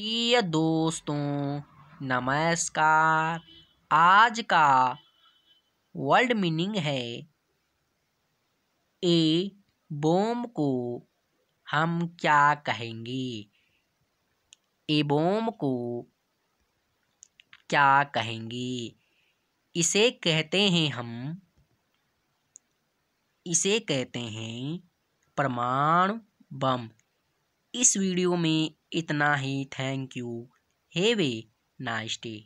प्रिय दोस्तों नमस्कार आज का वर्ल्ड मीनिंग है ए बोम को हम क्या कहेंगे ए बोम को क्या कहेंगे इसे कहते हैं हम इसे कहते हैं परमाणु बम इस वीडियो में इतना ही thank you have a nice day